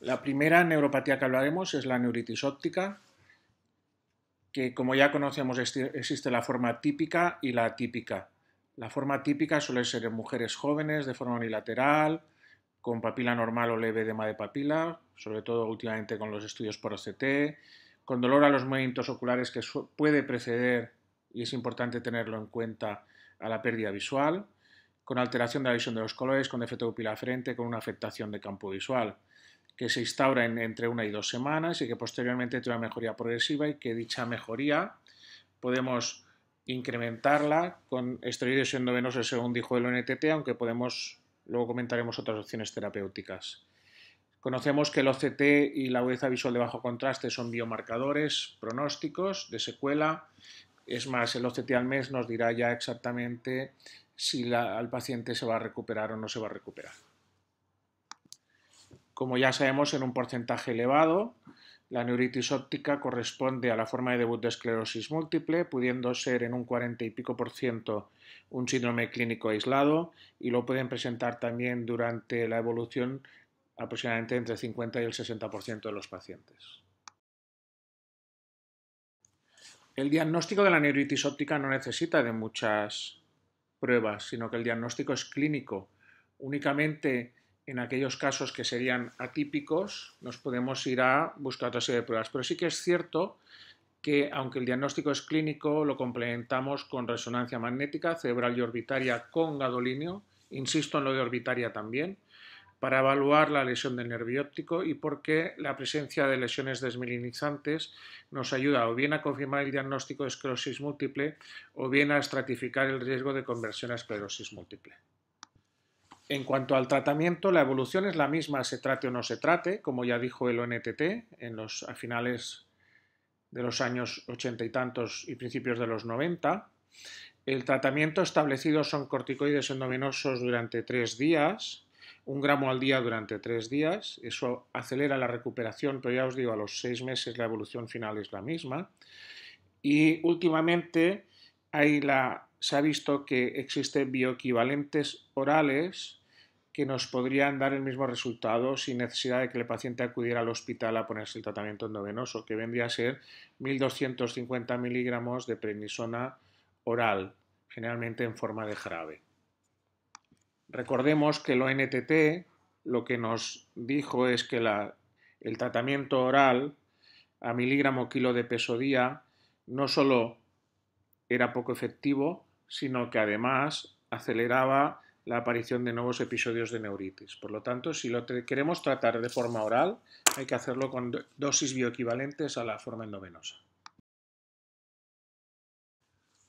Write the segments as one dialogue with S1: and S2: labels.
S1: La primera neuropatía que hablaremos es la neuritis óptica, que como ya conocemos existe la forma típica y la atípica. La forma típica suele ser en mujeres jóvenes de forma unilateral, con papila normal o leve edema de papila, sobre todo últimamente con los estudios por OCT, con dolor a los movimientos oculares que puede preceder, y es importante tenerlo en cuenta, a la pérdida visual, con alteración de la visión de los colores, con defecto de pupila frente, con una afectación de campo visual que se instaura en, entre una y dos semanas y que posteriormente tiene una mejoría progresiva y que dicha mejoría podemos incrementarla con esteroides endovenosos, según dijo el ONTT, aunque podemos, luego comentaremos otras opciones terapéuticas. Conocemos que el OCT y la agudeza visual de bajo contraste son biomarcadores pronósticos de secuela. Es más, el OCT al mes nos dirá ya exactamente si la, al paciente se va a recuperar o no se va a recuperar. Como ya sabemos, en un porcentaje elevado, la neuritis óptica corresponde a la forma de debut de esclerosis múltiple, pudiendo ser en un 40 y pico por ciento un síndrome clínico aislado y lo pueden presentar también durante la evolución aproximadamente entre el 50 y el 60% de los pacientes. El diagnóstico de la neuritis óptica no necesita de muchas pruebas, sino que el diagnóstico es clínico. Únicamente en aquellos casos que serían atípicos, nos podemos ir a buscar otra serie de pruebas. Pero sí que es cierto que, aunque el diagnóstico es clínico, lo complementamos con resonancia magnética cerebral y orbitaria con gadolinio, insisto en lo de orbitaria también, para evaluar la lesión del nervio óptico y porque la presencia de lesiones desmilinizantes nos ayuda o bien a confirmar el diagnóstico de esclerosis múltiple o bien a estratificar el riesgo de conversión a esclerosis múltiple. En cuanto al tratamiento, la evolución es la misma, se trate o no se trate, como ya dijo el ONTT en los, a finales de los años ochenta y tantos y principios de los noventa. El tratamiento establecido son corticoides endovenosos durante tres días, un gramo al día durante tres días. Eso acelera la recuperación, pero ya os digo, a los seis meses la evolución final es la misma. Y últimamente se ha visto que existen bioequivalentes orales que nos podrían dar el mismo resultado sin necesidad de que el paciente acudiera al hospital a ponerse el tratamiento endovenoso, que vendría a ser 1.250 miligramos de prednisona oral, generalmente en forma de jarabe. Recordemos que el ONTT lo que nos dijo es que el tratamiento oral a miligramo kilo de peso día no solo era poco efectivo, sino que además aceleraba la aparición de nuevos episodios de neuritis. Por lo tanto, si lo queremos tratar de forma oral, hay que hacerlo con dosis bioequivalentes a la forma endovenosa.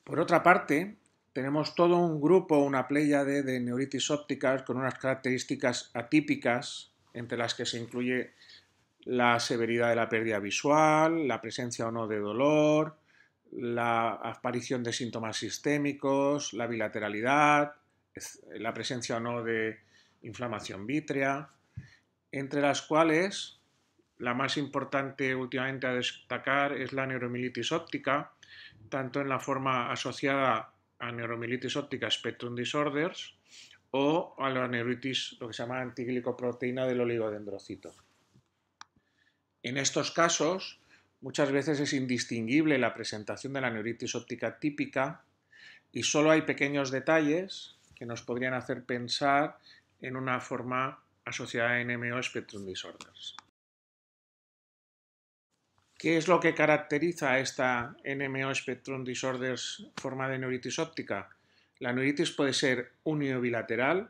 S1: Por otra parte, tenemos todo un grupo, una pléyade de neuritis ópticas con unas características atípicas, entre las que se incluye la severidad de la pérdida visual, la presencia o no de dolor, la aparición de síntomas sistémicos, la bilateralidad, la presencia o no de inflamación vítrea, entre las cuales la más importante últimamente a destacar es la neuromilitis óptica, tanto en la forma asociada a neuromilitis óptica spectrum disorders o a la neuritis, lo que se llama antiglicoproteína del oligodendrocito. En estos casos, muchas veces es indistinguible la presentación de la neuritis óptica típica y solo hay pequeños detalles que nos podrían hacer pensar en una forma asociada a NMO Spectrum Disorders. ¿Qué es lo que caracteriza a esta NMO Spectrum Disorders forma de neuritis óptica? La neuritis puede ser bilateral,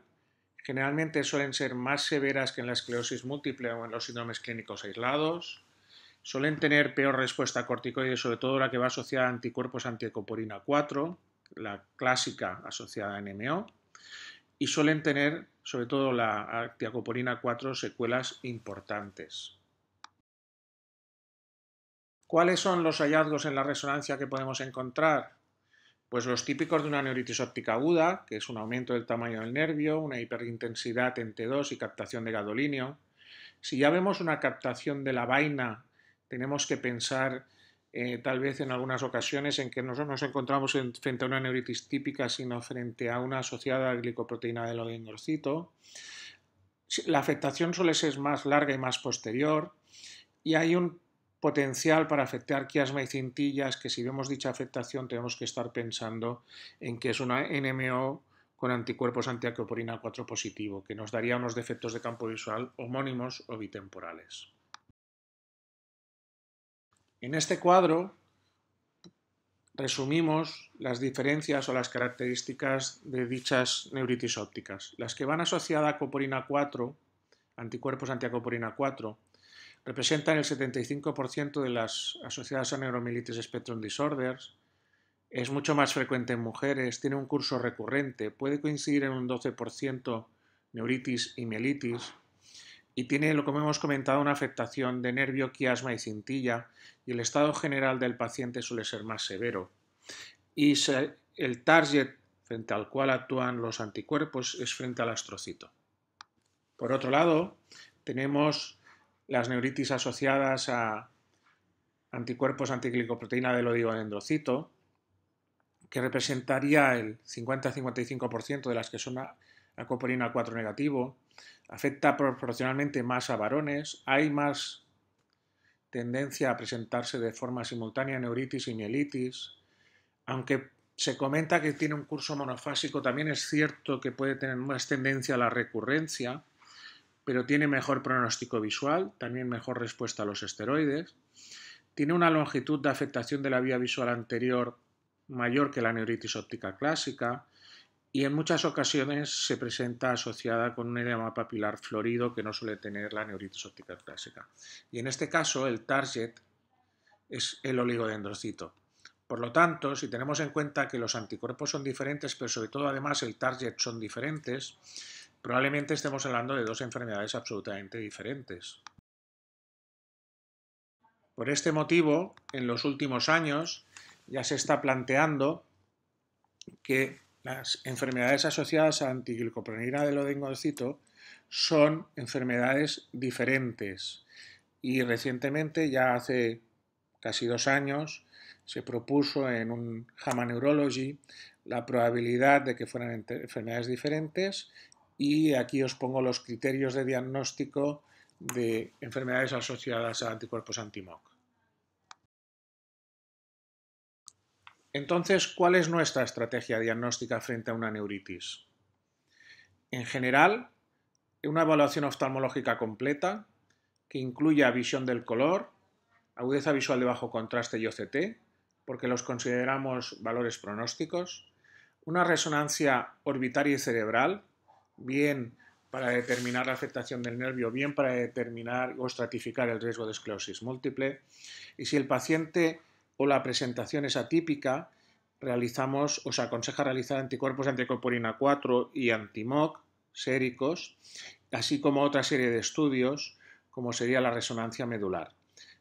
S1: generalmente suelen ser más severas que en la esclerosis múltiple o en los síndromes clínicos aislados, suelen tener peor respuesta a corticoides, sobre todo la que va asociada a anticuerpos anticoporina 4, la clásica asociada a NMO, y suelen tener, sobre todo la tiacoporina 4, secuelas importantes. ¿Cuáles son los hallazgos en la resonancia que podemos encontrar? Pues los típicos de una neuritis óptica aguda, que es un aumento del tamaño del nervio, una hiperintensidad en T2 y captación de gadolinio. Si ya vemos una captación de la vaina, tenemos que pensar eh, tal vez en algunas ocasiones en que nosotros nos encontramos frente a una neuritis típica, sino frente a una asociada a glicoproteína del oligocito. La afectación suele ser más larga y más posterior y hay un potencial para afectar quiasma y cintillas que si vemos dicha afectación tenemos que estar pensando en que es una NMO con anticuerpos antiacoporina 4 positivo, que nos daría unos defectos de campo visual homónimos o bitemporales. En este cuadro resumimos las diferencias o las características de dichas neuritis ópticas. Las que van asociadas a coporina 4, anticuerpos antiacoporina 4, representan el 75% de las asociadas a neuromielitis spectrum disorders, es mucho más frecuente en mujeres, tiene un curso recurrente, puede coincidir en un 12% neuritis y mielitis, y tiene, lo que hemos comentado, una afectación de nervio, quiasma y cintilla, y el estado general del paciente suele ser más severo. Y el target frente al cual actúan los anticuerpos es frente al astrocito. Por otro lado, tenemos las neuritis asociadas a anticuerpos antiglicoproteína del endrocito que representaría el 50-55% de las que son a, 4 negativo, afecta proporcionalmente más a varones, hay más tendencia a presentarse de forma simultánea neuritis y mielitis, aunque se comenta que tiene un curso monofásico, también es cierto que puede tener más tendencia a la recurrencia, pero tiene mejor pronóstico visual, también mejor respuesta a los esteroides, tiene una longitud de afectación de la vía visual anterior mayor que la neuritis óptica clásica, y en muchas ocasiones se presenta asociada con un edema papilar florido que no suele tener la neuritis óptica clásica. Y en este caso el target es el oligodendrocito. Por lo tanto, si tenemos en cuenta que los anticuerpos son diferentes, pero sobre todo además el target son diferentes, probablemente estemos hablando de dos enfermedades absolutamente diferentes. Por este motivo, en los últimos años ya se está planteando que las enfermedades asociadas a antiglicoprenina del odengoncito son enfermedades diferentes y recientemente, ya hace casi dos años, se propuso en un JAMA Neurology la probabilidad de que fueran enfermedades diferentes y aquí os pongo los criterios de diagnóstico de enfermedades asociadas a anticuerpos antimoc. Entonces, ¿cuál es nuestra estrategia diagnóstica frente a una neuritis? En general, una evaluación oftalmológica completa que incluya visión del color, agudeza visual de bajo contraste y OCT, porque los consideramos valores pronósticos, una resonancia orbitaria y cerebral, bien para determinar la afectación del nervio, bien para determinar o estratificar el riesgo de esclerosis múltiple, y si el paciente o la presentación es atípica, realizamos, o se aconseja realizar anticuerpos anticorporina 4 y antimoc séricos, así como otra serie de estudios, como sería la resonancia medular.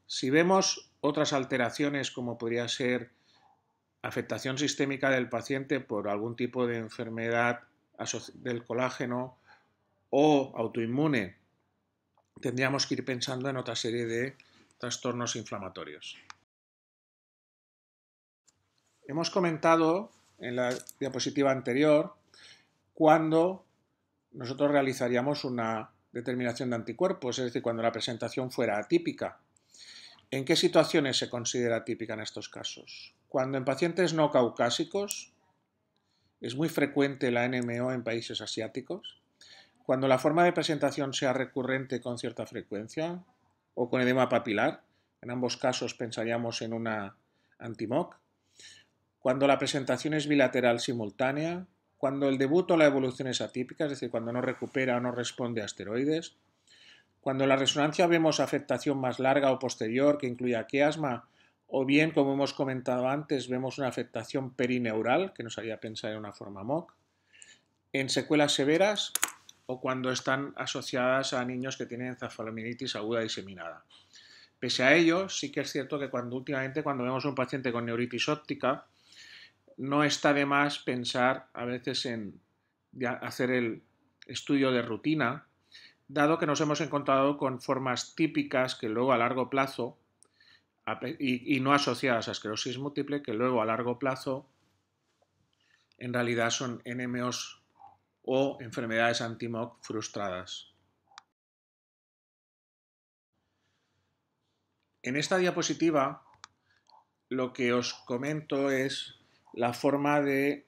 S1: Si vemos otras alteraciones, como podría ser afectación sistémica del paciente por algún tipo de enfermedad del colágeno o autoinmune, tendríamos que ir pensando en otra serie de trastornos inflamatorios. Hemos comentado en la diapositiva anterior cuando nosotros realizaríamos una determinación de anticuerpos, es decir, cuando la presentación fuera atípica. ¿En qué situaciones se considera atípica en estos casos? Cuando en pacientes no caucásicos es muy frecuente la NMO en países asiáticos, cuando la forma de presentación sea recurrente con cierta frecuencia o con edema papilar, en ambos casos pensaríamos en una antimoc, cuando la presentación es bilateral simultánea, cuando el debut o la evolución es atípica, es decir, cuando no recupera o no responde a esteroides, cuando la resonancia vemos afectación más larga o posterior que incluya quiasma, o bien, como hemos comentado antes, vemos una afectación perineural, que nos haría pensar en una forma MOC, en secuelas severas o cuando están asociadas a niños que tienen encefalomielitis aguda diseminada. Pese a ello, sí que es cierto que cuando últimamente cuando vemos un paciente con neuritis óptica, no está de más pensar a veces en hacer el estudio de rutina, dado que nos hemos encontrado con formas típicas que luego a largo plazo, y, no asociadas a esclerosis múltiple, que luego a largo plazo en realidad son NMOs o enfermedades antimoc frustradas. En esta diapositiva lo que os comento es la forma de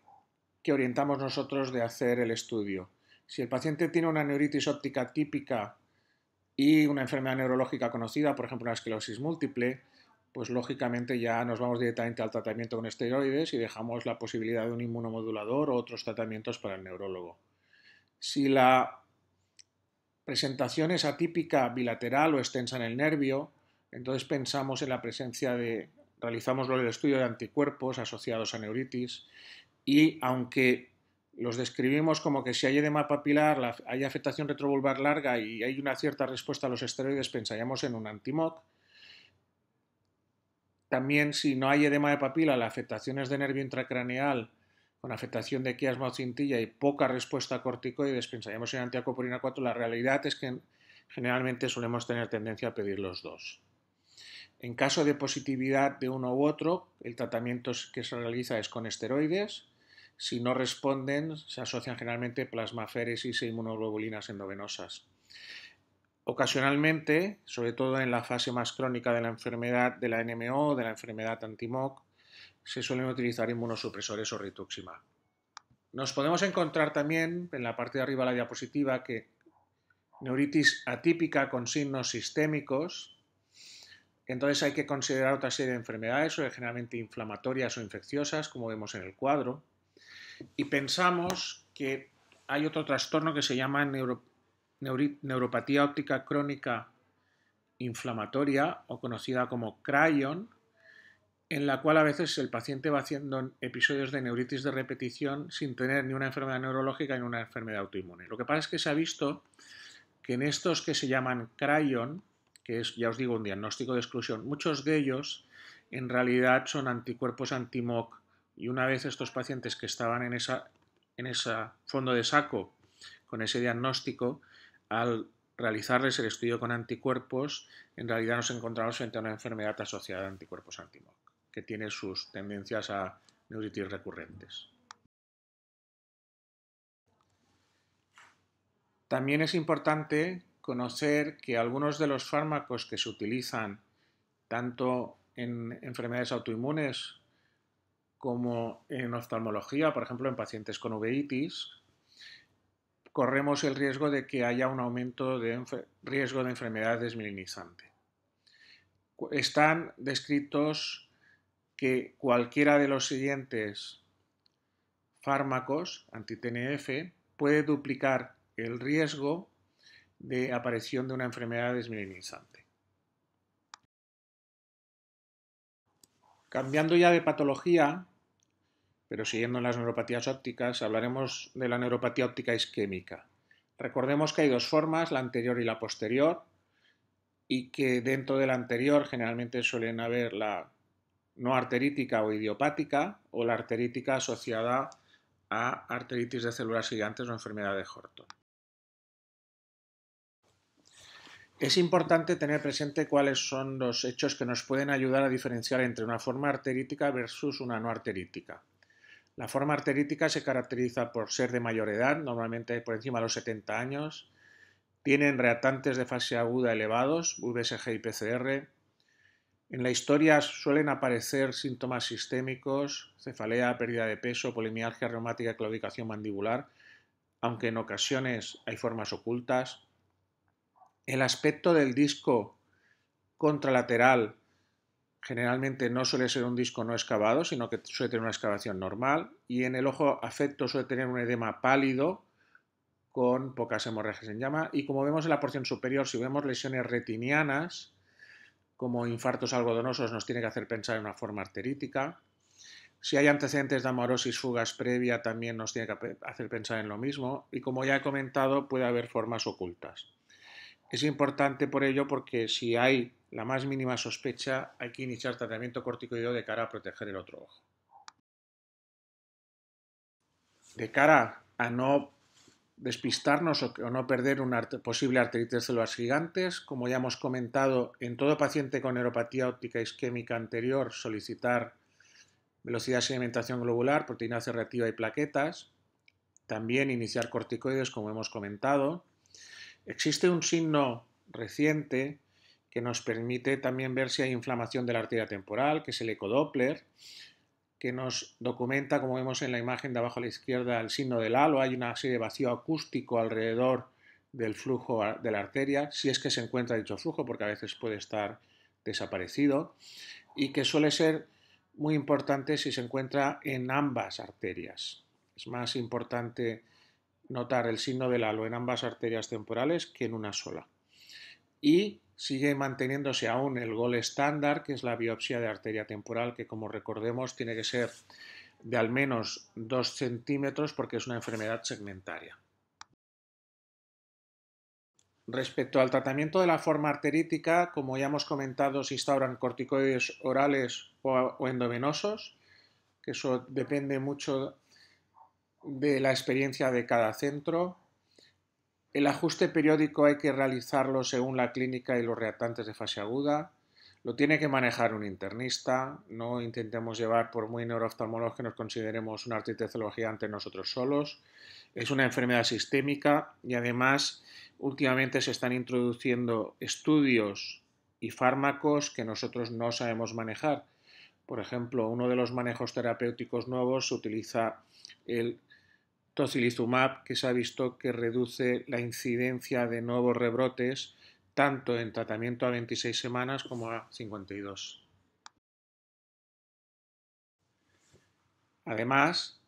S1: que orientamos nosotros de hacer el estudio. Si el paciente tiene una neuritis óptica típica y una enfermedad neurológica conocida, por ejemplo, una esclerosis múltiple, pues lógicamente ya nos vamos directamente al tratamiento con esteroides y dejamos la posibilidad de un inmunomodulador o otros tratamientos para el neurólogo. Si la presentación es atípica, bilateral o extensa en el nervio, entonces pensamos en la presencia de realizamos el estudio de anticuerpos asociados a neuritis y aunque los describimos como que si hay edema papilar, hay afectación retrovulvar larga y hay una cierta respuesta a los esteroides, pensaríamos en un antimoc. También si no hay edema de papila, la afectación es de nervio intracraneal con afectación de quiasma o cintilla y poca respuesta a corticoides, pensaríamos en antiacopurina 4, la realidad es que generalmente solemos tener tendencia a pedir los dos. En caso de positividad de uno u otro, el tratamiento que se realiza es con esteroides. Si no responden, se asocian generalmente plasmaféresis e inmunoglobulinas endovenosas. Ocasionalmente, sobre todo en la fase más crónica de la enfermedad de la NMO, de la enfermedad antimoc, se suelen utilizar inmunosupresores o rituximab. Nos podemos encontrar también en la parte de arriba de la diapositiva que neuritis atípica con signos sistémicos, entonces hay que considerar otra serie de enfermedades, generalmente inflamatorias o infecciosas, como vemos en el cuadro. Y pensamos que hay otro trastorno que se llama neuropatía óptica crónica inflamatoria, o conocida como crayon, en la cual a veces el paciente va haciendo episodios de neuritis de repetición sin tener ni una enfermedad neurológica ni una enfermedad autoinmune. Lo que pasa es que se ha visto que en estos que se llaman crayon, que es, ya os digo, un diagnóstico de exclusión. Muchos de ellos en realidad son anticuerpos anti anti-moc, y una vez estos pacientes que estaban en ese fondo de saco con ese diagnóstico, al realizarles el estudio con anticuerpos, en realidad nos encontramos frente a una enfermedad asociada a anticuerpos anti-moc, que tiene sus tendencias a neuritis recurrentes. También es importante conocer que algunos de los fármacos que se utilizan tanto en enfermedades autoinmunes como en oftalmología, por ejemplo, en pacientes con uveitis, corremos el riesgo de que haya un aumento de riesgo de enfermedad desmilinizante. Están descritos que cualquiera de los siguientes fármacos anti-TNF puede duplicar el riesgo de aparición de una enfermedad desminimizante. Cambiando ya de patología, pero siguiendo las neuropatías ópticas, hablaremos de la neuropatía óptica isquémica. Recordemos que hay dos formas, la anterior y la posterior, y que dentro de la anterior generalmente suelen haber la no arterítica o idiopática o la arterítica asociada a arteritis de células gigantes o enfermedad de Horton. Es importante tener presente cuáles son los hechos que nos pueden ayudar a diferenciar entre una forma arterítica versus una no arterítica. La forma arterítica se caracteriza por ser de mayor edad, normalmente por encima de los 70 años, tienen reactantes de fase aguda elevados, VSG y PCR. En la historia suelen aparecer síntomas sistémicos, cefalea, pérdida de peso, polimialgia reumática, claudicación mandibular, aunque en ocasiones hay formas ocultas. El aspecto del disco contralateral generalmente no suele ser un disco no excavado, sino que suele tener una excavación normal y en el ojo afecto suele tener un edema pálido con pocas hemorragias en llama y como vemos en la porción superior, si vemos lesiones retinianas como infartos algodonosos nos tiene que hacer pensar en una forma arterítica. Si hay antecedentes de amorosis fugas previa también nos tiene que hacer pensar en lo mismo y como ya he comentado puede haber formas ocultas. Es importante por ello porque si hay la más mínima sospecha, hay que iniciar tratamiento corticoideo de cara a proteger el otro ojo. De cara a no despistarnos o no perder una posible arteritis células gigantes. Como ya hemos comentado, en todo paciente con neuropatía óptica isquémica anterior, solicitar velocidad de sedimentación globular, proteína C reactiva y plaquetas. También iniciar corticoides, como hemos comentado. Existe un signo reciente que nos permite también ver si hay inflamación de la arteria temporal, que es el ecodoppler, que nos documenta, como vemos en la imagen de abajo a la izquierda, el signo del halo. Hay una serie de vacío acústico alrededor del flujo de la arteria, si es que se encuentra dicho flujo, porque a veces puede estar desaparecido, y que suele ser muy importante si se encuentra en ambas arterias. Es más importante notar el signo del halo en ambas arterias temporales que en una sola. Y sigue manteniéndose aún el gol estándar, que es la biopsia de arteria temporal, que como recordemos tiene que ser de al menos 2 centímetros porque es una enfermedad segmentaria. Respecto al tratamiento de la forma arterítica, como ya hemos comentado, se instauran corticoides orales o endovenosos, que eso depende mucho de la experiencia de cada centro. El ajuste periódico hay que realizarlo según la clínica y los reactantes de fase aguda. Lo tiene que manejar un internista. No intentemos llevar, por muy neurooftalmólogos que nos consideremos, una teología ante nosotros solos. Es una enfermedad sistémica y además últimamente se están introduciendo estudios y fármacos que nosotros no sabemos manejar. Por ejemplo, uno de los manejos terapéuticos nuevos utiliza el tocilizumab, que se ha visto que reduce la incidencia de nuevos rebrotes tanto en tratamiento a 26 semanas como a 52. Además,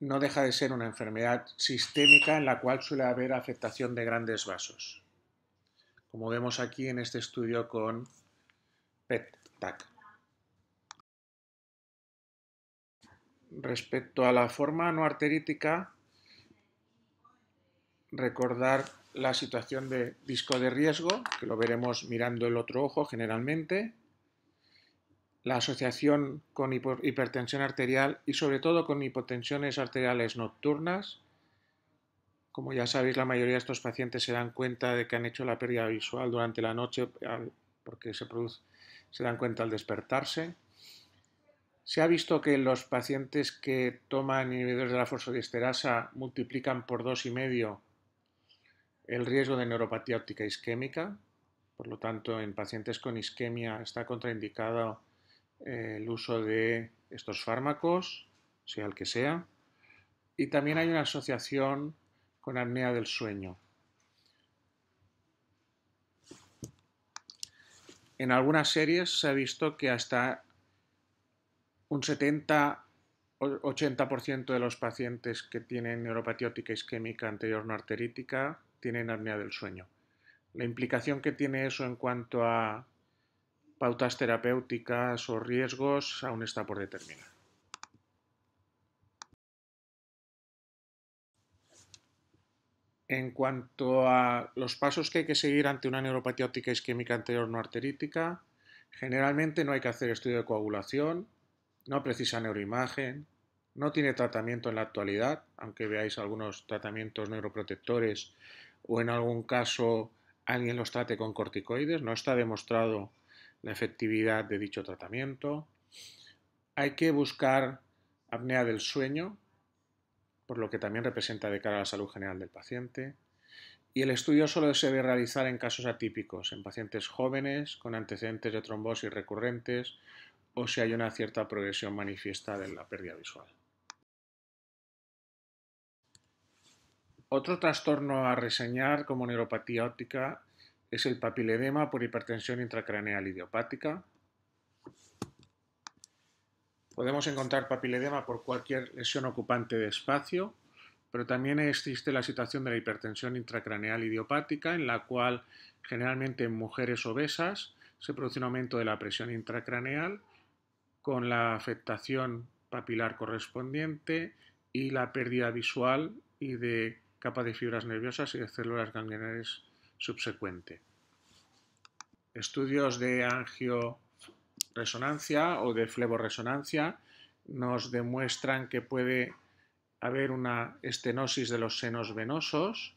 S1: no deja de ser una enfermedad sistémica en la cual suele haber afectación de grandes vasos, como vemos aquí en este estudio con PET-TAC. Respecto a la forma no arterítica, recordar la situación de disco de riesgo, que lo veremos mirando el otro ojo generalmente, la asociación con hipertensión arterial y sobre todo con hipotensiones arteriales nocturnas. Como ya sabéis, la mayoría de estos pacientes se dan cuenta de que han hecho la pérdida visual durante la noche porque se, se dan cuenta al despertarse. Se ha visto que los pacientes que toman inhibidores de la fosfodiesterasa multiplican por dos y medio el riesgo de neuropatía óptica isquémica. Por lo tanto, en pacientes con isquemia está contraindicado eh, el uso de estos fármacos, sea el que sea. Y también hay una asociación con apnea del sueño. En algunas series se ha visto que hasta un 70-80% de los pacientes que tienen neuropatiótica isquémica anterior no arterítica tienen apnea del sueño. La implicación que tiene eso en cuanto a pautas terapéuticas o riesgos aún está por determinar. En cuanto a los pasos que hay que seguir ante una neuropatiótica isquémica anterior no arterítica, generalmente no hay que hacer estudio de coagulación, no precisa neuroimagen, no tiene tratamiento en la actualidad, aunque veáis algunos tratamientos neuroprotectores o en algún caso alguien los trate con corticoides, no está demostrado la efectividad de dicho tratamiento. Hay que buscar apnea del sueño, por lo que también representa de cara a la salud general del paciente. Y el estudio solo se debe realizar en casos atípicos, en pacientes jóvenes con antecedentes de trombosis recurrentes o si hay una cierta progresión manifiesta de la pérdida visual. Otro trastorno a reseñar como neuropatía óptica es el papiledema por hipertensión intracraneal idiopática. Podemos encontrar papiledema por cualquier lesión ocupante de espacio, pero también existe la situación de la hipertensión intracraneal idiopática, en la cual generalmente en mujeres obesas se produce un aumento de la presión intracraneal con la afectación papilar correspondiente y la pérdida visual y de capa de fibras nerviosas y de células ganglionares subsecuente. Estudios de angioresonancia o de fleboresonancia nos demuestran que puede haber una estenosis de los senos venosos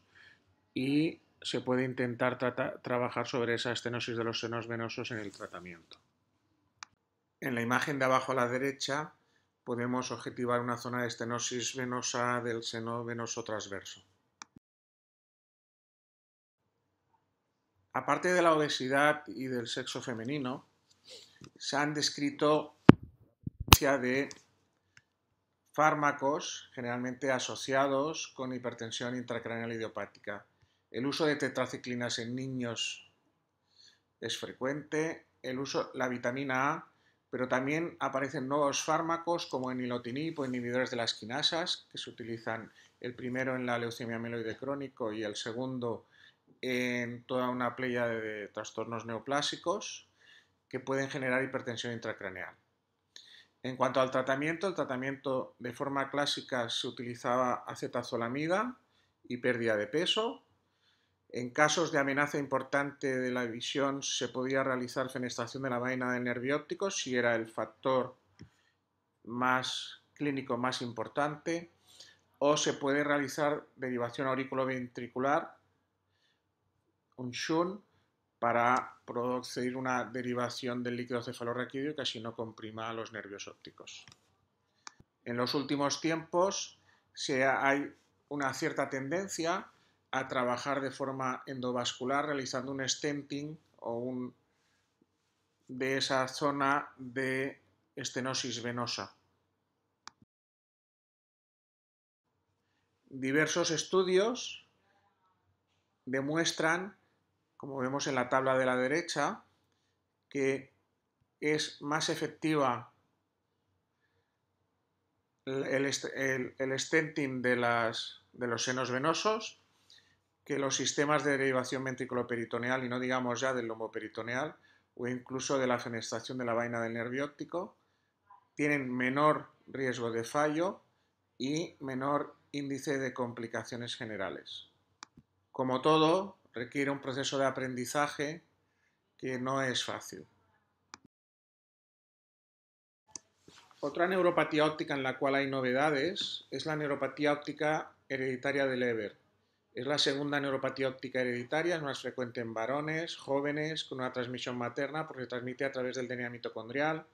S1: y se puede intentar trabajar sobre esa estenosis de los senos venosos en el tratamiento. En la imagen de abajo a la derecha podemos objetivar una zona de estenosis venosa del seno venoso transverso. Aparte de la obesidad y del sexo femenino, se han descrito de fármacos generalmente asociados con hipertensión intracraneal idiopática. El uso de tetraciclinas en niños es frecuente. El uso, la vitamina A pero también aparecen nuevos fármacos como enilotinib o inhibidores de las quinasas, que se utilizan el primero en la leucemia mieloide crónico y el segundo en toda una playa de trastornos neoplásicos que pueden generar hipertensión intracraneal. En cuanto al tratamiento, el tratamiento de forma clásica se utilizaba acetazolamida y pérdida de peso, en casos de amenaza importante de la visión se podía realizar fenestración de la vaina de nervio óptico si era el factor más clínico más importante o se puede realizar derivación auriculoventricular, un shun, para producir una derivación del líquido cefalorraquídeo que así no comprima los nervios ópticos. En los últimos tiempos hay una cierta tendencia a trabajar de forma endovascular realizando un stenting o un de esa zona de estenosis venosa. Diversos estudios demuestran, como vemos en la tabla de la derecha, que es más efectiva el, stenting de los senos venosos que los sistemas de derivación ventriculoperitoneal, y no digamos ya del lomo peritoneal, o incluso de la fenestración de la vaina del nervio óptico, tienen menor riesgo de fallo y menor índice de complicaciones generales. Como todo, requiere un proceso de aprendizaje que no es fácil. Otra neuropatía óptica en la cual hay novedades es la neuropatía óptica hereditaria de Leber. Es la segunda neuropatía óptica hereditaria, más frecuente en varones, jóvenes, con una transmisión materna porque se transmite a través del DNA mitocondrial.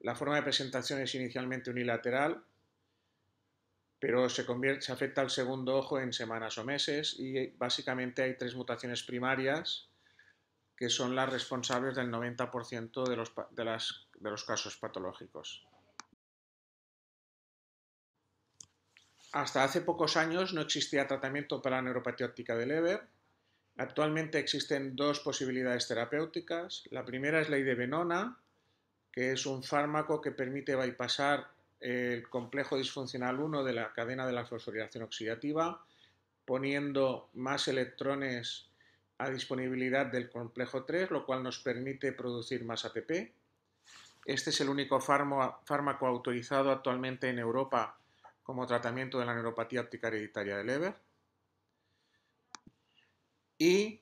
S1: La forma de presentación es inicialmente unilateral, pero se, afecta al segundo ojo en semanas o meses y básicamente hay tres mutaciones primarias que son las responsables del 90% de los casos patológicos. Hasta hace pocos años no existía tratamiento para la neuropatía óptica de Leber. Actualmente existen dos posibilidades terapéuticas. La primera es la idebenona, que es un fármaco que permite bypassar el complejo disfuncional 1 de la cadena de la fosforilación oxidativa, poniendo más electrones a disponibilidad del complejo 3, lo cual nos permite producir más ATP. Este es el único fármaco autorizado actualmente en Europa como tratamiento de la neuropatía óptica hereditaria de Leber. Y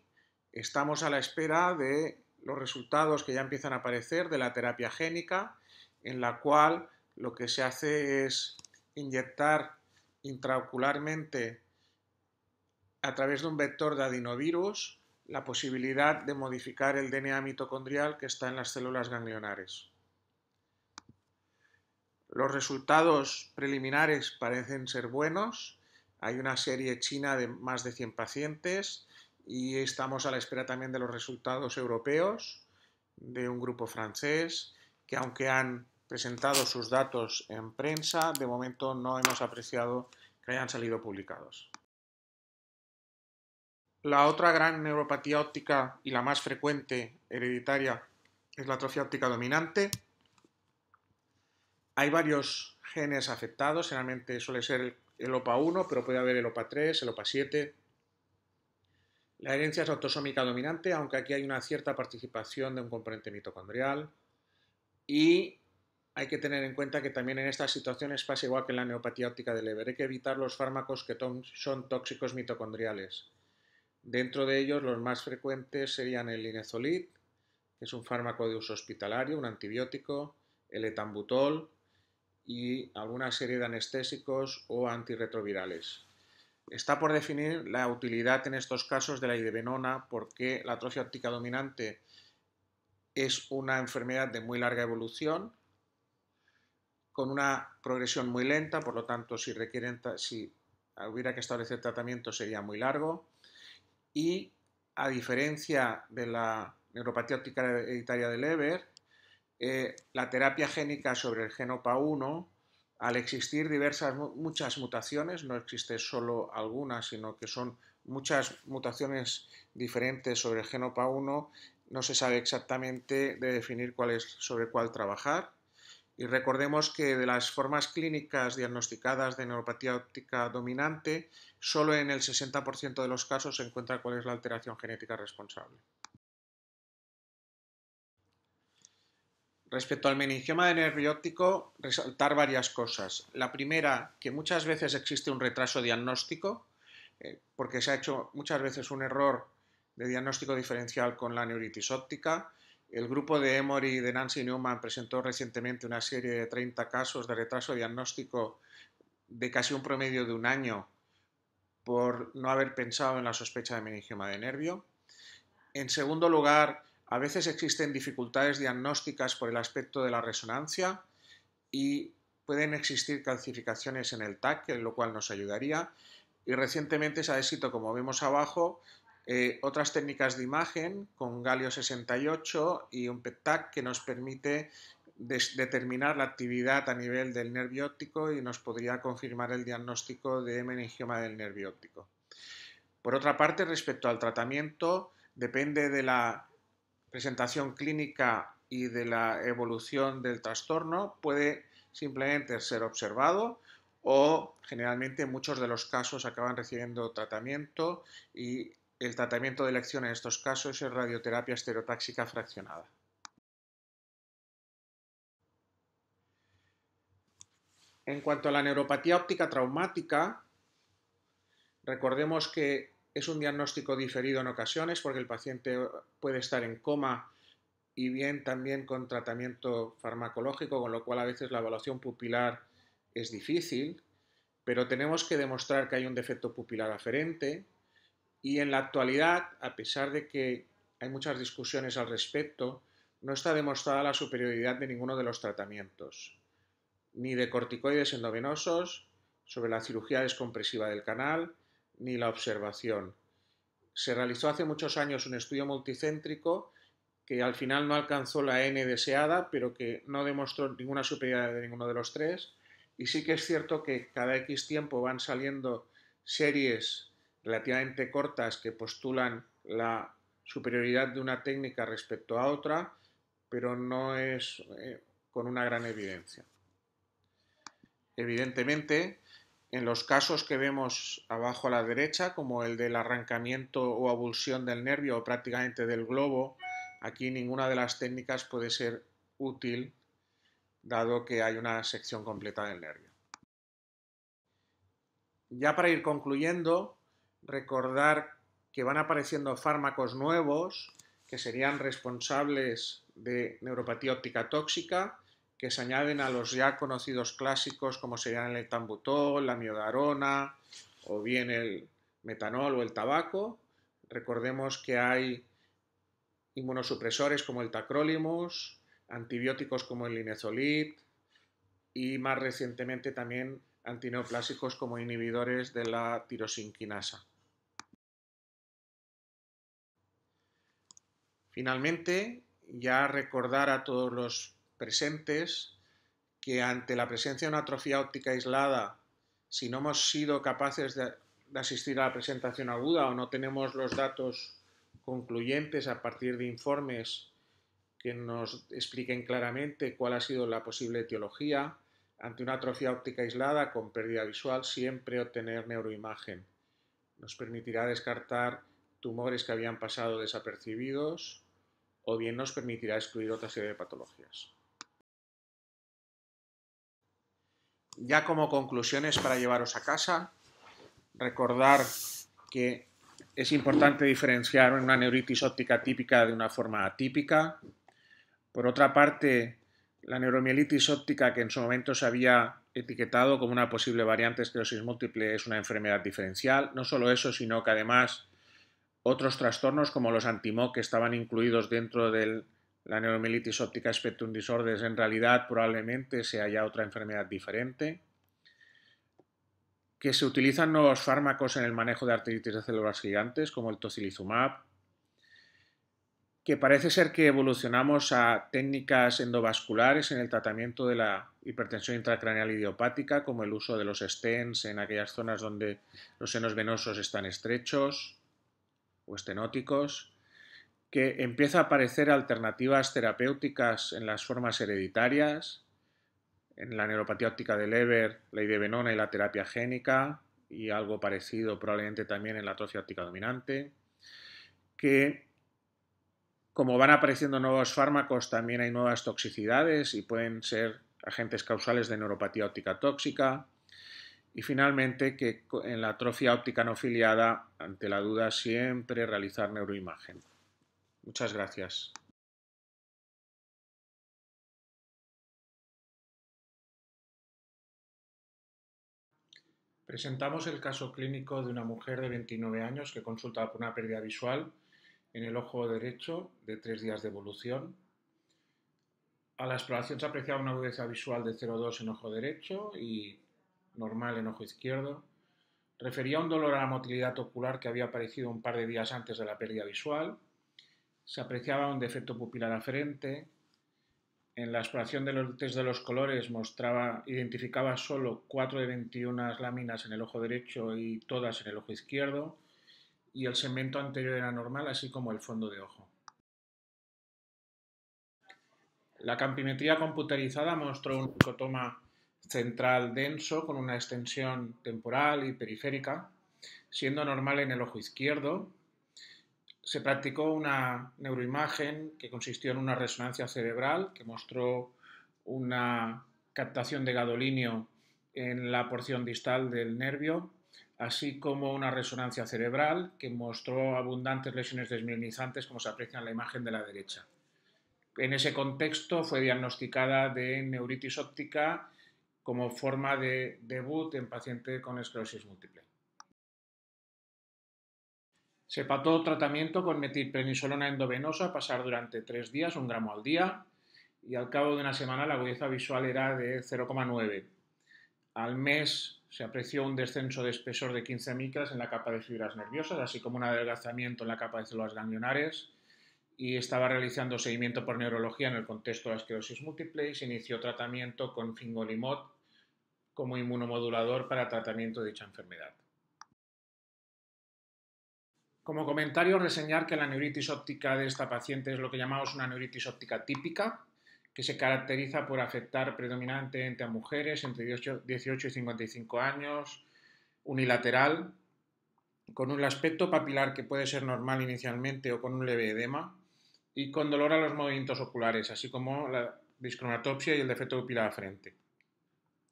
S1: estamos a la espera de los resultados que ya empiezan a aparecer de la terapia génica, en la cual lo que se hace es inyectar intraocularmente a través de un vector de adenovirus la posibilidad de modificar el DNA mitocondrial que está en las células ganglionares. Los resultados preliminares parecen ser buenos. Hay una serie china de más de 100 pacientes y estamos a la espera también de los resultados europeos de un grupo francés que aunque han presentado sus datos en prensa, de momento no hemos apreciado que hayan salido publicados. La otra gran neuropatía óptica y la más frecuente hereditaria es la atrofia óptica dominante. Hay varios genes afectados, generalmente suele ser el, OPA1, pero puede haber el OPA3, el OPA7. La herencia es autosómica dominante, aunque aquí hay una cierta participación de un componente mitocondrial. Y hay que tener en cuenta que también en estas situaciones pasa igual que en la neopatía óptica de Leber. Hay que evitar los fármacos que son tóxicos mitocondriales. Dentro de ellos, los más frecuentes serían el linezolid, que es un fármaco de uso hospitalario, un antibiótico, el etambutol, y alguna serie de anestésicos o antirretrovirales. Está por definir la utilidad en estos casos de la idebenona porque la atrofia óptica dominante es una enfermedad de muy larga evolución, con una progresión muy lenta, por lo tanto, si, requieren, si hubiera que establecer tratamiento sería muy largo, y a diferencia de la neuropatía óptica hereditaria de Leber, eh, la terapia génica sobre el genopa 1, al existir diversas, muchas mutaciones, no existe solo algunas, sino que son muchas mutaciones diferentes sobre el genopa 1, no se sabe exactamente de definir sobre cuál trabajar. Y recordemos que de las formas clínicas diagnosticadas de neuropatía óptica dominante, solo en el 60% de los casos se encuentra cuál es la alteración genética responsable. Respecto al meningioma óptico, resaltar varias cosas. La primera, que muchas veces existe un retraso diagnóstico, eh, porque se ha hecho muchas veces un error de diagnóstico diferencial con la neuritis óptica. El grupo de Emory de Nancy Newman presentó recientemente una serie de 30 casos de retraso diagnóstico de casi un promedio de un año por no haber pensado en la sospecha de meningioma de nervio. En segundo lugar, a veces existen dificultades diagnósticas por el aspecto de la resonancia y pueden existir calcificaciones en el TAC, lo cual nos ayudaría. Y recientemente se ha descrito, como vemos abajo, eh, otras técnicas de imagen con galio 68 y un PET-TAC que nos permite determinar la actividad a nivel del nervio óptico y nos podría confirmar el diagnóstico de meningioma del nervio óptico. Por otra parte, respecto al tratamiento, depende de la presentación clínica y de la evolución del trastorno puede simplemente ser observado o generalmente muchos de los casos acaban recibiendo tratamiento y el tratamiento de elección en estos casos es radioterapia estereotáxica fraccionada. En cuanto a la neuropatía óptica traumática, recordemos que es un diagnóstico diferido en ocasiones porque el paciente puede estar en coma y bien también con tratamiento farmacológico, con lo cual a veces la evaluación pupilar es difícil, pero tenemos que demostrar que hay un defecto pupilar aferente y en la actualidad, a pesar de que hay muchas discusiones al respecto, no está demostrada la superioridad de ninguno de los tratamientos, ni de corticoides endovenosos, sobre la cirugía descompresiva del canal, ni la observación. Se realizó hace muchos años un estudio multicéntrico que al final no alcanzó la N deseada, pero que no demostró ninguna superioridad de ninguno de los tres. Y sí que es cierto que cada X tiempo van saliendo series relativamente cortas que postulan la superioridad de una técnica respecto a otra, pero no es eh, con una gran evidencia. Evidentemente, en los casos que vemos abajo a la derecha, como el del arrancamiento o abulsión del nervio o prácticamente del globo, aquí ninguna de las técnicas puede ser útil dado que hay una sección completa del nervio. Ya para ir concluyendo, recordar que van apareciendo fármacos nuevos que serían responsables de neuropatía óptica tóxica que se añaden a los ya conocidos clásicos como serían el tambutol, la miodarona o bien el metanol o el tabaco. Recordemos que hay inmunosupresores como el tacrolimus, antibióticos como el linezolid y más recientemente también antineoplásicos como inhibidores de la tirosinquinasa. Finalmente, ya recordar a todos los presentes que ante la presencia de una atrofia óptica aislada, si no hemos sido capaces de, asistir a la presentación aguda o no tenemos los datos concluyentes a partir de informes que nos expliquen claramente cuál ha sido la posible etiología, ante una atrofia óptica aislada con pérdida visual, siempre obtener neuroimagen. Nos permitirá descartar tumores que habían pasado desapercibidos o bien nos permitirá excluir otra serie de patologías. ya como conclusiones para llevaros a casa, recordar que es importante diferenciar una neuritis óptica típica de una forma atípica. Por otra parte, la neuromielitis óptica, que en su momento se había etiquetado como una posible variante de esclerosis múltiple, es una enfermedad diferencial. No solo eso, sino que además otros trastornos como los antimoc que estaban incluidos dentro del la neuromielitis óptica spectrum disorders en realidad probablemente sea ya otra enfermedad diferente. Que se utilizan nuevos fármacos en el manejo de arteritis de células gigantes, como el tocilizumab. Que parece ser que evolucionamos a técnicas endovasculares en el tratamiento de la hipertensión intracraneal idiopática, como el uso de los stents en aquellas zonas donde los senos venosos están estrechos o estenóticos que empieza a aparecer alternativas terapéuticas en las formas hereditarias, en la neuropatía óptica de Leber, la de Benona y la terapia génica, y algo parecido probablemente también en la atrofia óptica dominante, que como van apareciendo nuevos fármacos, también hay nuevas toxicidades y pueden ser agentes causales de neuropatía óptica tóxica. Y finalmente, que en la atrofia óptica no filiada, ante la duda, siempre realizar neuroimagen. Muchas gracias. Presentamos el caso clínico de una mujer de 29 años que consulta por una pérdida visual en el ojo derecho de tres días de evolución. A la exploración se apreciaba una agudeza visual de 0,2 en ojo derecho y normal en ojo izquierdo. Refería un dolor a la motilidad ocular que había aparecido un par de días antes de la pérdida visual se apreciaba un defecto pupilar aferente. En la exploración de los colores mostraba, identificaba solo 4 de 21 láminas en el ojo derecho y todas en el ojo izquierdo. Y el segmento anterior era normal, así como el fondo de ojo. La campimetría computarizada mostró un ecotoma central denso con una extensión temporal y periférica, siendo normal en el ojo izquierdo, se practicó una neuroimagen que consistió en una resonancia cerebral que mostró una captación de gadolinio en la porción distal del nervio, así como una resonancia cerebral que mostró abundantes lesiones desmielinizantes como se aprecia en la imagen de la derecha. En ese contexto fue diagnosticada de neuritis óptica como forma de debut en paciente con esclerosis múltiple. Se pató tratamiento con metilprednisolona endovenosa, a pasar durante tres días, un gramo al día, y al cabo de una semana la agudeza visual era de 0,9. Al mes se apreció un descenso de espesor de 15 micras en la capa de fibras nerviosas, así como un adelgazamiento en la capa de células ganglionares, y estaba realizando seguimiento por neurología en el contexto de la esclerosis múltiple y se inició tratamiento con fingolimod como inmunomodulador para tratamiento de dicha enfermedad. Como comentario, reseñar que la neuritis óptica de esta paciente es lo que llamamos una neuritis óptica típica, que se caracteriza por afectar predominantemente a mujeres entre 18 y 55 años, unilateral, con un aspecto papilar que puede ser normal inicialmente o con un leve edema, y con dolor a los movimientos oculares, así como la discromatopsia y el defecto de frente.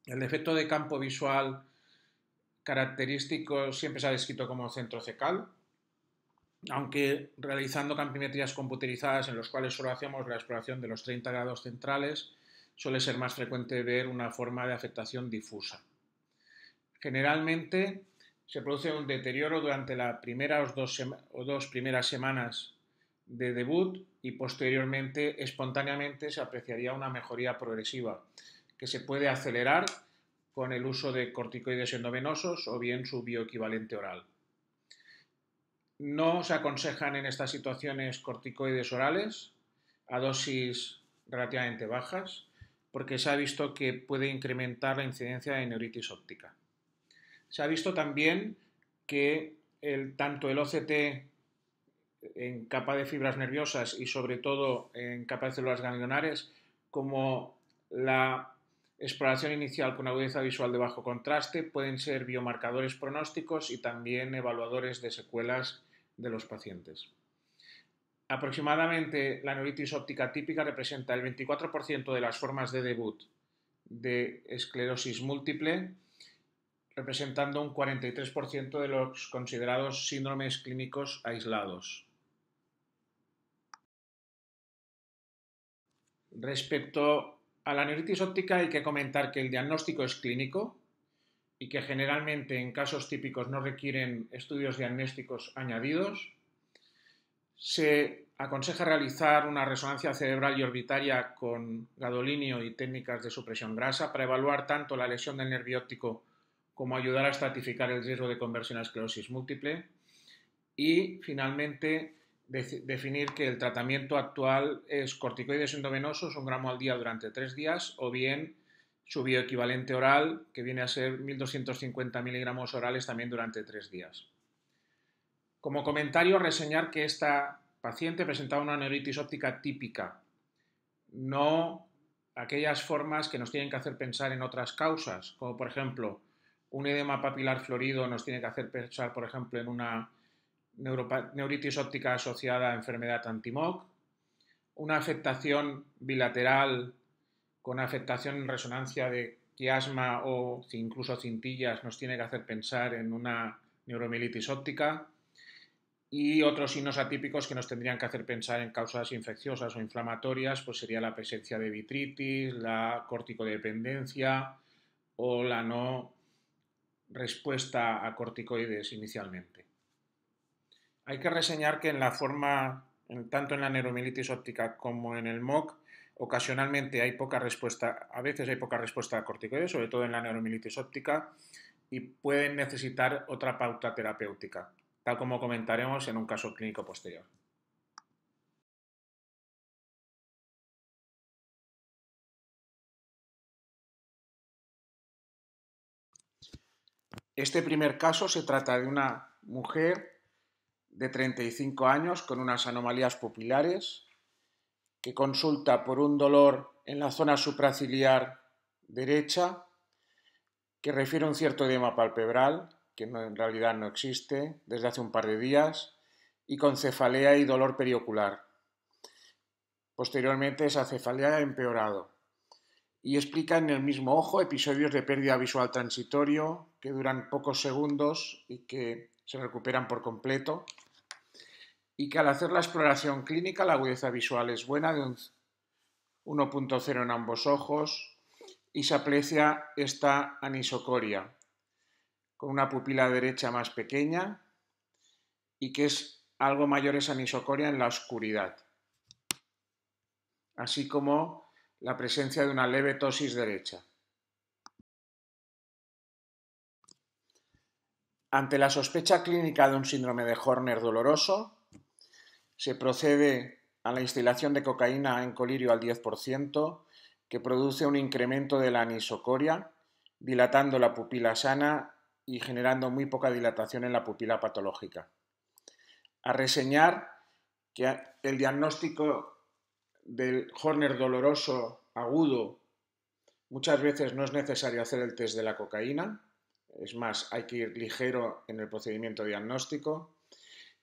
S1: El defecto de campo visual característico siempre se ha descrito como centrocecal, aunque realizando campimetrías computerizadas en los cuales solo hacíamos la exploración de los 30 grados centrales, suele ser más frecuente ver una forma de afectación difusa. Generalmente se produce un deterioro durante las primeras dos, o dos primeras semanas de debut y posteriormente espontáneamente se apreciaría una mejoría progresiva que se puede acelerar con el uso de corticoides endovenosos o bien su bioequivalente oral. No se aconsejan en estas situaciones corticoides orales a dosis relativamente bajas porque se ha visto que puede incrementar la incidencia de neuritis óptica. Se ha visto también que tanto el OCT en capa de fibras nerviosas y sobre todo en capa de células ganglionares como la exploración inicial con agudeza visual de bajo contraste pueden ser biomarcadores pronósticos y también evaluadores de secuelas de los pacientes. Aproximadamente la neuritis óptica típica representa el 24% de las formas de debut de esclerosis múltiple, representando un 43% de los considerados síndromes clínicos aislados. Respecto a la neuritis óptica hay que comentar que el diagnóstico es clínico, y que generalmente en casos típicos no requieren estudios diagnósticos añadidos. Se aconseja realizar una resonancia cerebral y orbitaria con gadolinio y técnicas de supresión grasa para evaluar tanto la lesión del nervio óptico como ayudar a estratificar el riesgo de conversión a esclerosis múltiple. Y finalmente, definir que el tratamiento actual es corticoides endovenosos, un gramo al día durante tres días, o bien su bioequivalente oral, que viene a ser 1.250 miligramos orales también durante tres días. Como comentario, reseñar que esta paciente presentaba una neuritis óptica típica, no aquellas formas que nos tienen que hacer pensar en otras causas, como por ejemplo un edema papilar florido nos tiene que hacer pensar, por ejemplo, en una neuritis óptica asociada a enfermedad antimoc, una afectación bilateral con afectación en resonancia de quiasma o incluso cintillas nos tiene que hacer pensar en una neuromielitis óptica y otros signos atípicos que nos tendrían que hacer pensar en causas infecciosas o inflamatorias, pues sería la presencia de vitritis, la corticodependencia o la no respuesta a corticoides inicialmente. Hay que reseñar que en la forma, tanto en la neuromielitis óptica como en el MOC, Ocasionalmente hay poca respuesta, a veces hay poca respuesta a corticoides, sobre todo en la neuromilitis óptica, y pueden necesitar otra pauta terapéutica, tal como comentaremos en un caso clínico posterior. Este primer caso se trata de una mujer de 35 años con unas anomalías pupilares que consulta por un dolor en la zona supraciliar derecha, que refiere a un cierto edema palpebral, que en realidad no existe, desde hace un par de días, y con cefalea y dolor periocular. Posteriormente esa cefalea ha empeorado. Y explica en el mismo ojo episodios de pérdida visual transitorio que duran pocos segundos y que se recuperan por completo, y que al hacer la exploración clínica la agudeza visual es buena de un 1.0 en ambos ojos y se aprecia esta anisocoria con una pupila derecha más pequeña y que es algo mayor esa anisocoria en la oscuridad, así como la presencia de una leve tosis derecha. Ante la sospecha clínica de un síndrome de Horner doloroso, se procede a la instalación de cocaína en colirio al 10%, que produce un incremento de la anisocoria, dilatando la pupila sana y generando muy poca dilatación en la pupila patológica. A reseñar que el diagnóstico del Horner doloroso agudo muchas veces no es necesario hacer el test de la cocaína, es más, hay que ir ligero en el procedimiento diagnóstico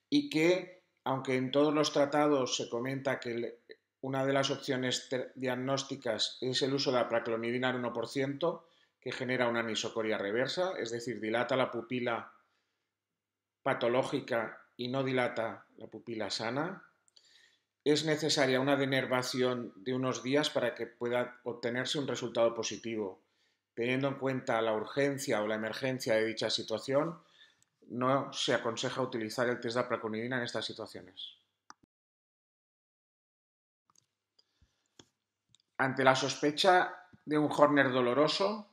S1: y que aunque en todos los tratados se comenta que una de las opciones diagnósticas es el uso de la praclonidina al 1%, que genera una anisocoria reversa, es decir, dilata la pupila patológica y no dilata la pupila sana. Es necesaria una denervación de unos días para que pueda obtenerse un resultado positivo. Teniendo en cuenta la urgencia o la emergencia de dicha situación, no se aconseja utilizar el test de en estas situaciones. Ante la sospecha de un Horner doloroso,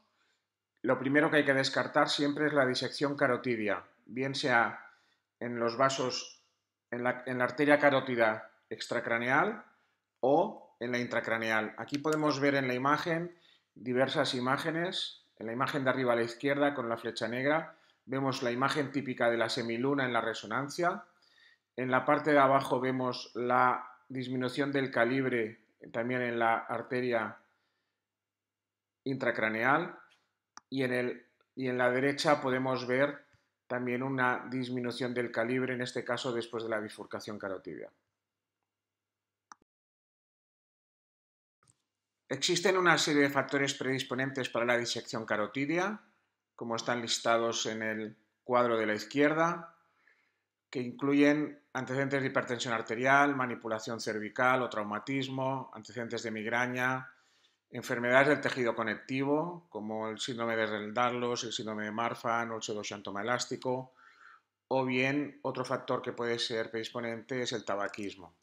S1: lo primero que hay que descartar siempre es la disección carotidia, bien sea en los vasos, en la, en la arteria carótida extracraneal o en la intracraneal. Aquí podemos ver en la imagen diversas imágenes, en la imagen de arriba a la izquierda con la flecha negra, vemos la imagen típica de la semiluna en la resonancia. En la parte de abajo vemos la disminución del calibre también en la arteria intracraneal y en, y en la derecha podemos ver también una disminución del calibre, en este caso después de la bifurcación carotidia. Existen una serie de factores predisponentes para la disección carotidia, como están listados en el cuadro de la izquierda, que incluyen antecedentes de hipertensión arterial, manipulación cervical o traumatismo, antecedentes de migraña, enfermedades del tejido conectivo, como el síndrome de Reldarlos, el síndrome de Marfan o el pseudoxantoma elástico, o bien otro factor que puede ser predisponente es el tabaquismo.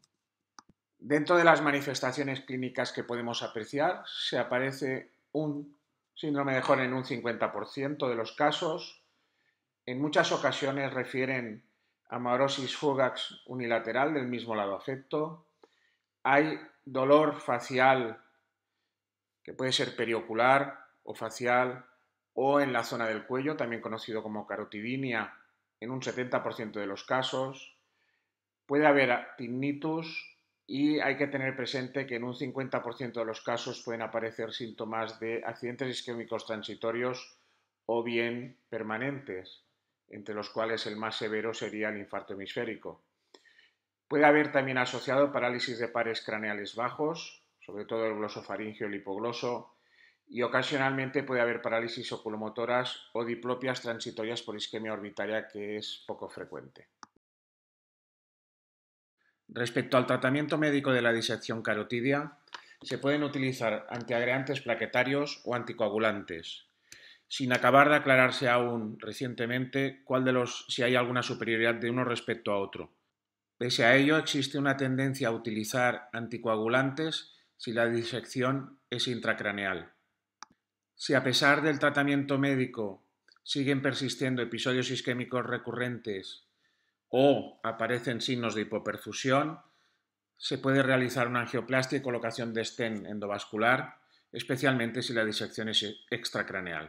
S1: Dentro de las manifestaciones clínicas que podemos apreciar, se aparece un síndrome de Horn en un 50% de los casos. En muchas ocasiones refieren a amaurosis fugax unilateral del mismo lado afecto. Hay dolor facial que puede ser periocular o facial o en la zona del cuello, también conocido como carotidinia, en un 70% de los casos. Puede haber tinnitus, y hay que tener presente que en un 50% de los casos pueden aparecer síntomas de accidentes isquémicos transitorios o bien permanentes, entre los cuales el más severo sería el infarto hemisférico. Puede haber también asociado parálisis de pares craneales bajos, sobre todo el glosofaringio y el hipogloso, y ocasionalmente puede haber parálisis oculomotoras o diplopias transitorias por isquemia orbitaria, que es poco frecuente. Respecto al tratamiento médico de la disección carotidia, se pueden utilizar antiagreantes plaquetarios o anticoagulantes, sin acabar de aclararse aún recientemente cuál de los si hay alguna superioridad de uno respecto a otro. Pese a ello, existe una tendencia a utilizar anticoagulantes si la disección es intracraneal. Si a pesar del tratamiento médico siguen persistiendo episodios isquémicos recurrentes o aparecen signos de hipoperfusión, se puede realizar una angioplastia y colocación de estén endovascular, especialmente si la disección es extracraneal.